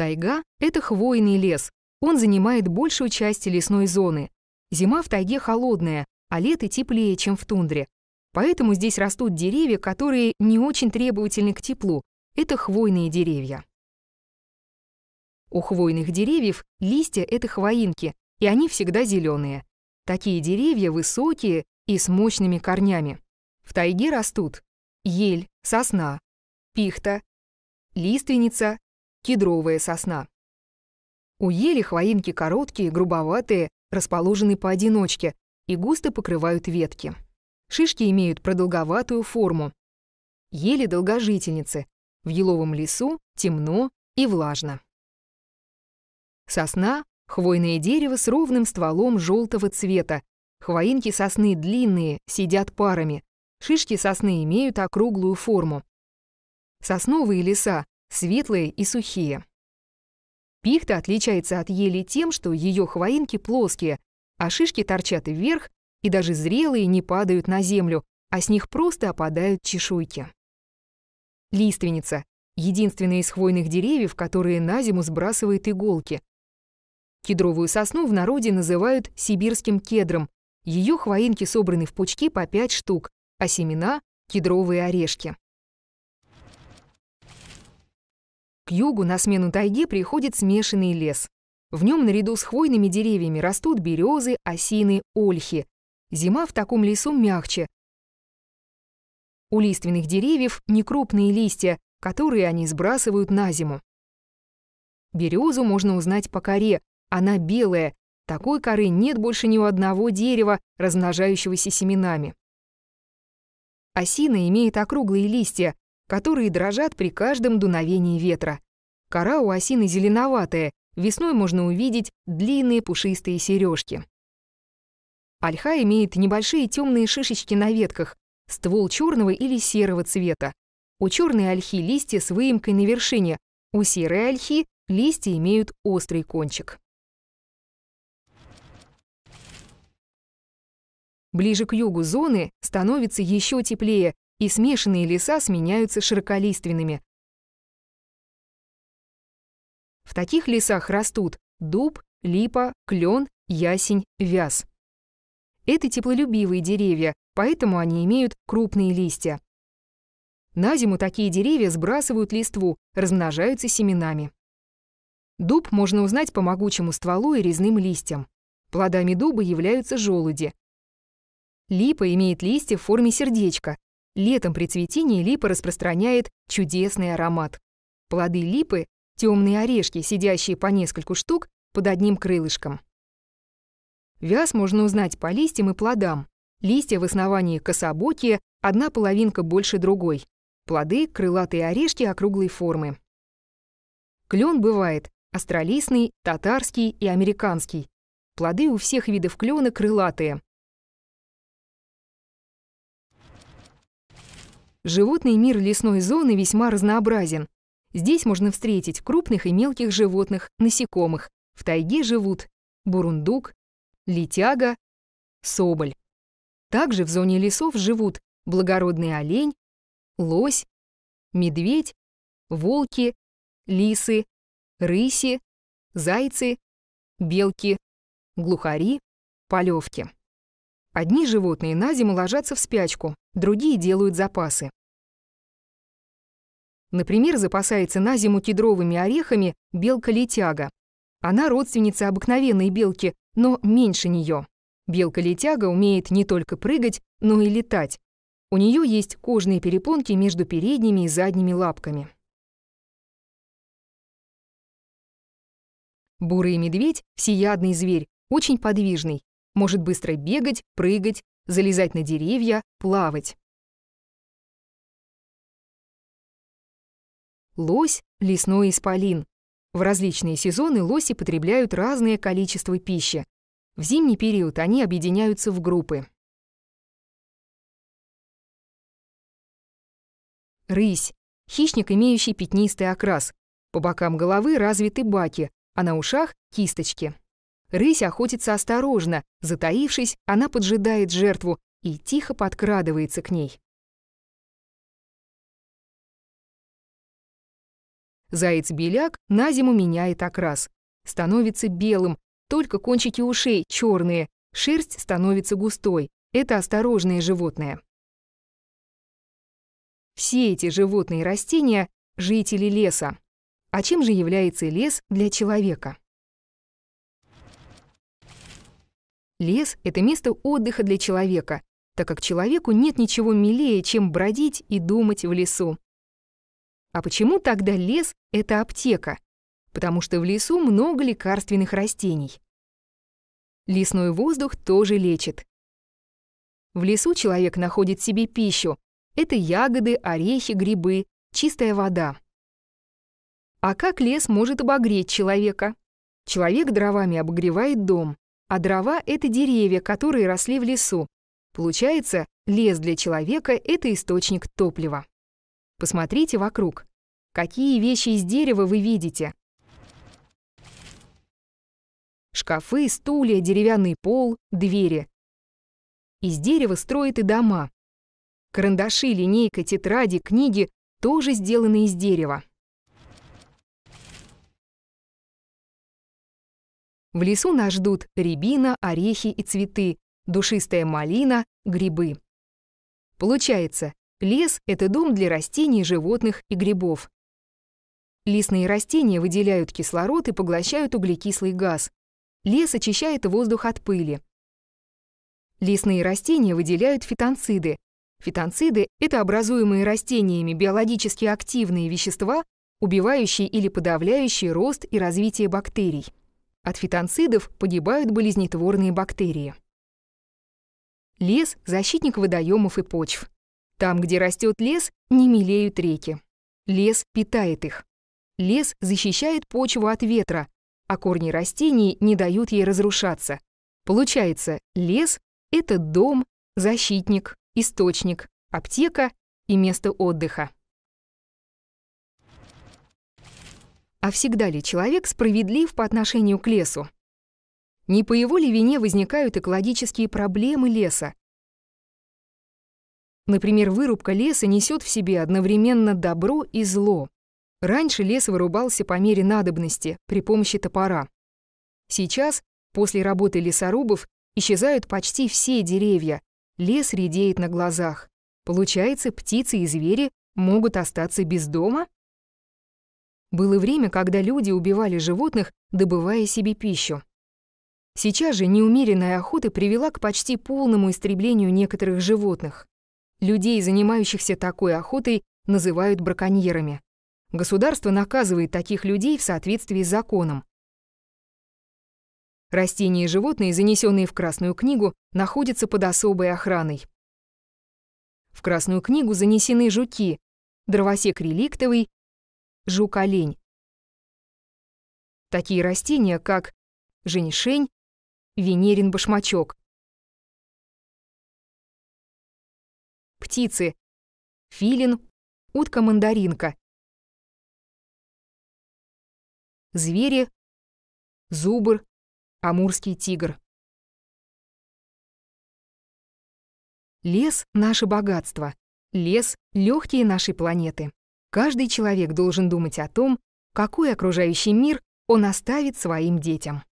Тайга — это хвойный лес. Он занимает большую часть лесной зоны. Зима в тайге холодная, а лето теплее, чем в тундре. Поэтому здесь растут деревья, которые не очень требовательны к теплу. Это хвойные деревья. У хвойных деревьев листья — это хвоинки, и они всегда зеленые. Такие деревья высокие и с мощными корнями. В тайге растут ель, сосна, пихта, лиственница, кедровая сосна. У ели хвоинки короткие, грубоватые, расположены поодиночке и густо покрывают ветки. Шишки имеют продолговатую форму. Ели долгожительницы. В еловом лесу темно и влажно. Сосна — хвойное дерево с ровным стволом желтого цвета. Хвоинки сосны длинные, сидят парами. Шишки сосны имеют округлую форму. Сосновые леса светлые и сухие. Пихта отличается от ели тем, что ее хвоинки плоские, а шишки торчат вверх, и даже зрелые не падают на землю, а с них просто опадают чешуйки. Лиственница — единственное из хвойных деревьев, которые на зиму сбрасывает иголки. Кедровую сосну в народе называют сибирским кедром. Ее хвоинки собраны в пучки по 5 штук, а семена — кедровые орешки. К югу на смену тайге приходит смешанный лес. В нем наряду с хвойными деревьями растут березы, осины, ольхи. Зима в таком лесу мягче. У лиственных деревьев некрупные листья, которые они сбрасывают на зиму. Березу можно узнать по коре. Она белая. Такой коры нет больше ни у одного дерева, размножающегося семенами. Осина имеет округлые листья, которые дрожат при каждом дуновении ветра. Кора у осины зеленоватая, весной можно увидеть длинные пушистые сережки. Ольха имеет небольшие темные шишечки на ветках, ствол черного или серого цвета. У черной ольхи листья с выемкой на вершине, у серой ольхи листья имеют острый кончик. Ближе к югу зоны становится еще теплее, и смешанные леса сменяются широколиственными. В таких лесах растут дуб, липа, клен, ясень, вяз. Это теплолюбивые деревья, поэтому они имеют крупные листья. На зиму такие деревья сбрасывают листву, размножаются семенами. Дуб можно узнать по могучему стволу и резным листьям. Плодами дуба являются желуди. Липа имеет листья в форме сердечка, Летом при цветении липа распространяет чудесный аромат. Плоды липы — темные орешки, сидящие по нескольку штук под одним крылышком. Вяз можно узнать по листьям и плодам. Листья в основании кособокие, одна половинка больше другой. Плоды — крылатые орешки округлой формы. Клен бывает астролистный, татарский и американский. Плоды у всех видов клена крылатые. Животный мир лесной зоны весьма разнообразен. Здесь можно встретить крупных и мелких животных, насекомых. В тайге живут бурундук, летяга, соболь. Также в зоне лесов живут благородный олень, лось, медведь, волки, лисы, рыси, зайцы, белки, глухари, полевки. Одни животные на зиму ложатся в спячку, другие делают запасы. Например, запасается на зиму кедровыми орехами белка-летяга. Она родственница обыкновенной белки, но меньше нее. Белка-летяга умеет не только прыгать, но и летать. У нее есть кожные перепонки между передними и задними лапками. Бурый медведь – всеядный зверь, очень подвижный. Может быстро бегать, прыгать, залезать на деревья, плавать. Лось — лесной исполин. В различные сезоны лоси потребляют разное количество пищи. В зимний период они объединяются в группы. Рысь — хищник, имеющий пятнистый окрас. По бокам головы развиты баки, а на ушах — кисточки. Рысь охотится осторожно, затаившись, она поджидает жертву и тихо подкрадывается к ней. Заяц-беляк на зиму меняет окрас. Становится белым, только кончики ушей черные, шерсть становится густой. Это осторожное животное. Все эти животные и растения — жители леса. А чем же является лес для человека? Лес — это место отдыха для человека, так как человеку нет ничего милее, чем бродить и думать в лесу. А почему тогда лес — это аптека? Потому что в лесу много лекарственных растений. Лесной воздух тоже лечит. В лесу человек находит себе пищу. Это ягоды, орехи, грибы, чистая вода. А как лес может обогреть человека? Человек дровами обогревает дом, а дрова — это деревья, которые росли в лесу. Получается, лес для человека — это источник топлива. Посмотрите вокруг. Какие вещи из дерева вы видите? Шкафы, стулья, деревянный пол, двери. Из дерева строят и дома. Карандаши, линейка, тетради, книги тоже сделаны из дерева. В лесу нас ждут рябина, орехи и цветы, душистая малина, грибы. Получается, лес — это дом для растений, животных и грибов. Лесные растения выделяют кислород и поглощают углекислый газ. Лес очищает воздух от пыли. Лесные растения выделяют фитонциды. Фитонциды — это образуемые растениями биологически активные вещества, убивающие или подавляющие рост и развитие бактерий. От фитонцидов погибают болезнетворные бактерии. Лес – защитник водоемов и почв. Там, где растет лес, не мелеют реки. Лес питает их. Лес защищает почву от ветра, а корни растений не дают ей разрушаться. Получается, лес — это дом, защитник, источник, аптека и место отдыха. А всегда ли человек справедлив по отношению к лесу? Не по его ли вине возникают экологические проблемы леса? Например, вырубка леса несет в себе одновременно добро и зло. Раньше лес вырубался по мере надобности при помощи топора. Сейчас, после работы лесорубов, исчезают почти все деревья, лес редеет на глазах. Получается, птицы и звери могут остаться без дома? Было время, когда люди убивали животных, добывая себе пищу. Сейчас же неумеренная охота привела к почти полному истреблению некоторых животных. Людей, занимающихся такой охотой, называют браконьерами. Государство наказывает таких людей в соответствии с законом. Растения и животные, занесенные в Красную книгу, находятся под особой охраной. В Красную книгу занесены жуки, дровосек реликтовый жук-олень. Такие растения, как женьшень, венерин башмачок. Птицы. Филин, утка-мандаринка. Звери. Зубр, амурский тигр. Лес — наше богатство. Лес — легкие нашей планеты. Каждый человек должен думать о том, какой окружающий мир он оставит своим детям.